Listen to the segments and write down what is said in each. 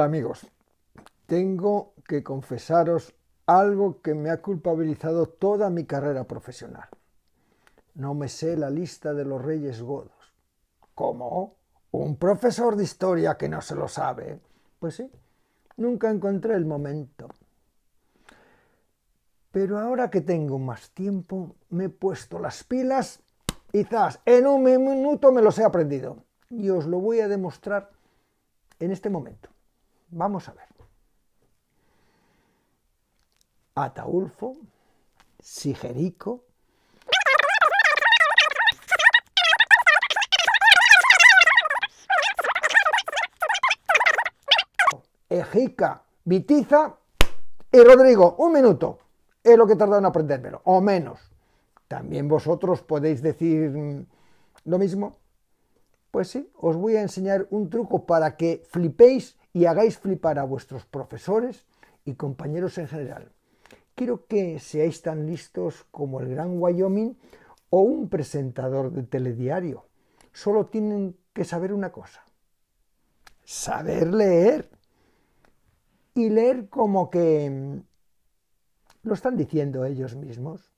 Hola amigos, tengo que confesaros algo que me ha culpabilizado toda mi carrera profesional. No me sé la lista de los reyes godos. ¿Cómo? ¿Un profesor de historia que no se lo sabe? Pues sí, nunca encontré el momento. Pero ahora que tengo más tiempo, me he puesto las pilas Quizás en un minuto me los he aprendido. Y os lo voy a demostrar en este momento. Vamos a ver. Ataulfo, Sigerico, Ejica, Vitiza y Rodrigo. Un minuto. Es lo que he tardado en aprendérmelo, o menos. ¿También vosotros podéis decir mm, lo mismo? Pues sí, os voy a enseñar un truco para que flipéis y hagáis flipar a vuestros profesores y compañeros en general. Quiero que seáis tan listos como el Gran Wyoming o un presentador de telediario. Solo tienen que saber una cosa. Saber leer. Y leer como que... Mm, lo están diciendo ellos mismos.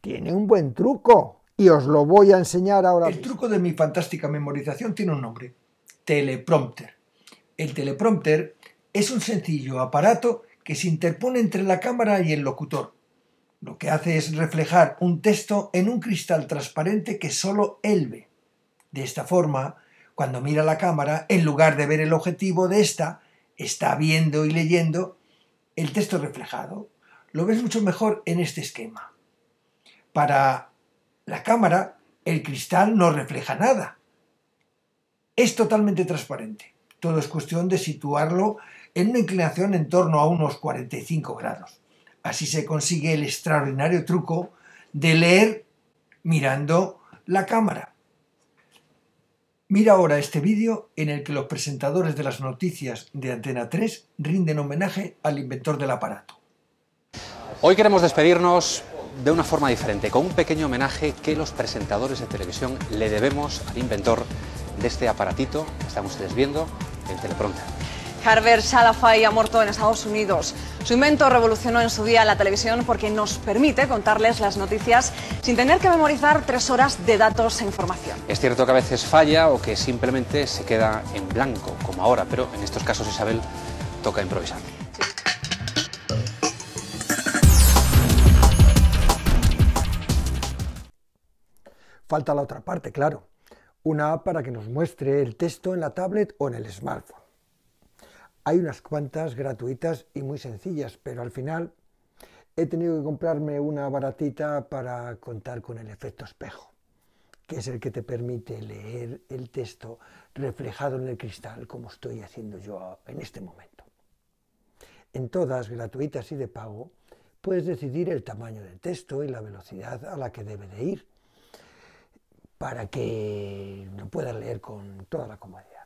Tiene un buen truco y os lo voy a enseñar ahora. El truco de mi fantástica memorización tiene un nombre. Teleprompter. El teleprompter es un sencillo aparato que se interpone entre la cámara y el locutor. Lo que hace es reflejar un texto en un cristal transparente que solo él ve. De esta forma, cuando mira la cámara, en lugar de ver el objetivo de esta, está viendo y leyendo el texto reflejado. Lo ves mucho mejor en este esquema. Para la cámara, el cristal no refleja nada. Es totalmente transparente. Todo es cuestión de situarlo en una inclinación en torno a unos 45 grados. Así se consigue el extraordinario truco de leer mirando la cámara. Mira ahora este vídeo en el que los presentadores de las noticias de Antena 3 rinden homenaje al inventor del aparato. Hoy queremos despedirnos de una forma diferente, con un pequeño homenaje que los presentadores de televisión le debemos al inventor de este aparatito que están ustedes viendo, en Telepronta. Harvard Salafay ha muerto en Estados Unidos. Su invento revolucionó en su día la televisión porque nos permite contarles las noticias sin tener que memorizar tres horas de datos e información. Es cierto que a veces falla o que simplemente se queda en blanco, como ahora, pero en estos casos Isabel toca improvisar. Falta la otra parte, claro una app para que nos muestre el texto en la tablet o en el smartphone. Hay unas cuantas gratuitas y muy sencillas, pero al final he tenido que comprarme una baratita para contar con el efecto espejo, que es el que te permite leer el texto reflejado en el cristal, como estoy haciendo yo en este momento. En todas, gratuitas y de pago, puedes decidir el tamaño del texto y la velocidad a la que debe de ir para que lo puedas leer con toda la comodidad.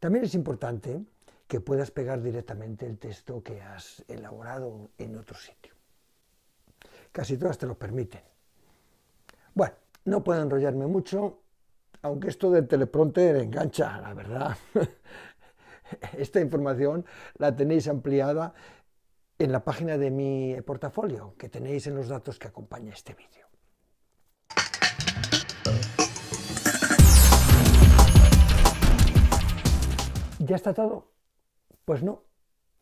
También es importante que puedas pegar directamente el texto que has elaborado en otro sitio. Casi todas te lo permiten. Bueno, no puedo enrollarme mucho, aunque esto del teleprompter engancha, la verdad. Esta información la tenéis ampliada en la página de mi portafolio que tenéis en los datos que acompaña este vídeo. ¿Ya está todo? Pues no.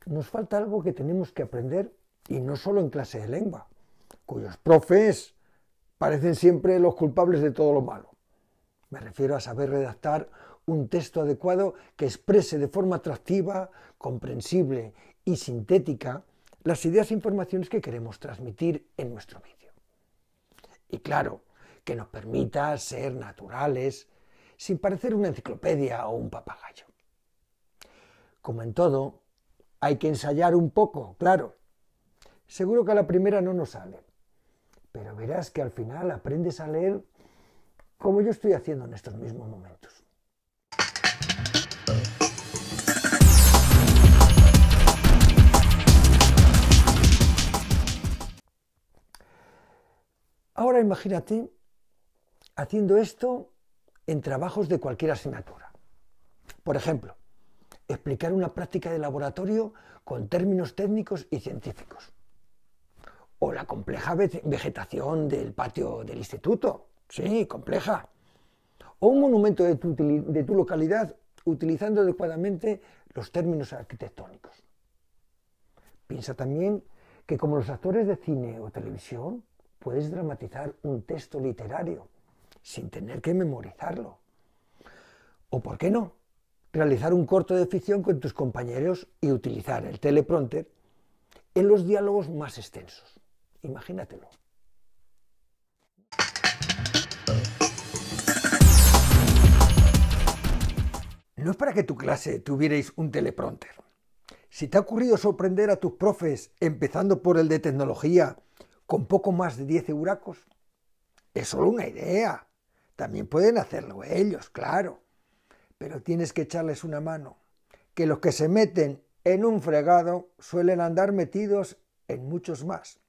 Nos falta algo que tenemos que aprender y no solo en clase de lengua, cuyos profes parecen siempre los culpables de todo lo malo. Me refiero a saber redactar un texto adecuado que exprese de forma atractiva, comprensible y sintética las ideas e informaciones que queremos transmitir en nuestro vídeo. Y claro, que nos permita ser naturales sin parecer una enciclopedia o un papagayo como en todo, hay que ensayar un poco, claro. Seguro que a la primera no nos sale, pero verás que al final aprendes a leer como yo estoy haciendo en estos mismos momentos. Ahora imagínate haciendo esto en trabajos de cualquier asignatura. Por ejemplo, explicar una práctica de laboratorio con términos técnicos y científicos. O la compleja vegetación del patio del instituto, sí, compleja. O un monumento de tu, localidad utilizando adecuadamente los términos arquitectónicos. Piensa también que como los actores de cine o televisión, puedes dramatizar un texto literario sin tener que memorizarlo. ¿O por qué no? realizar un corto de ficción con tus compañeros y utilizar el teleprompter en los diálogos más extensos. Imagínatelo. No es para que tu clase tuvierais un teleprompter. Si te ha ocurrido sorprender a tus profes empezando por el de tecnología con poco más de 10 huracos, es solo una idea. También pueden hacerlo ellos, claro pero tienes que echarles una mano, que los que se meten en un fregado suelen andar metidos en muchos más.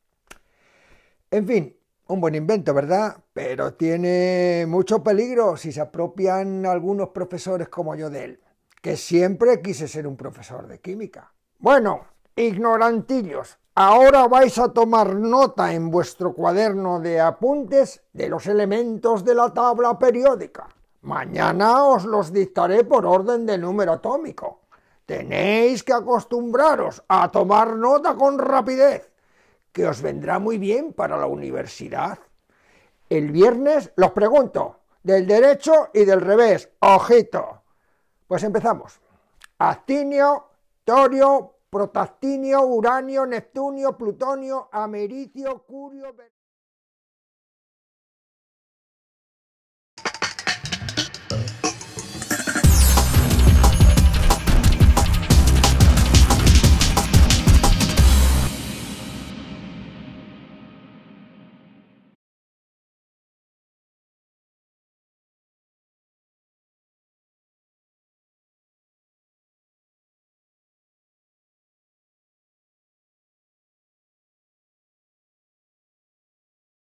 En fin, un buen invento, ¿verdad? Pero tiene mucho peligro si se apropian algunos profesores como yo de él, que siempre quise ser un profesor de química. Bueno, ignorantillos, ahora vais a tomar nota en vuestro cuaderno de apuntes de los elementos de la tabla periódica. Mañana os los dictaré por orden de número atómico. Tenéis que acostumbraros a tomar nota con rapidez, que os vendrá muy bien para la universidad. El viernes los pregunto, del derecho y del revés, ojito. Pues empezamos. Actinio, torio, protactinio, uranio, neptunio, plutonio, americio, curio...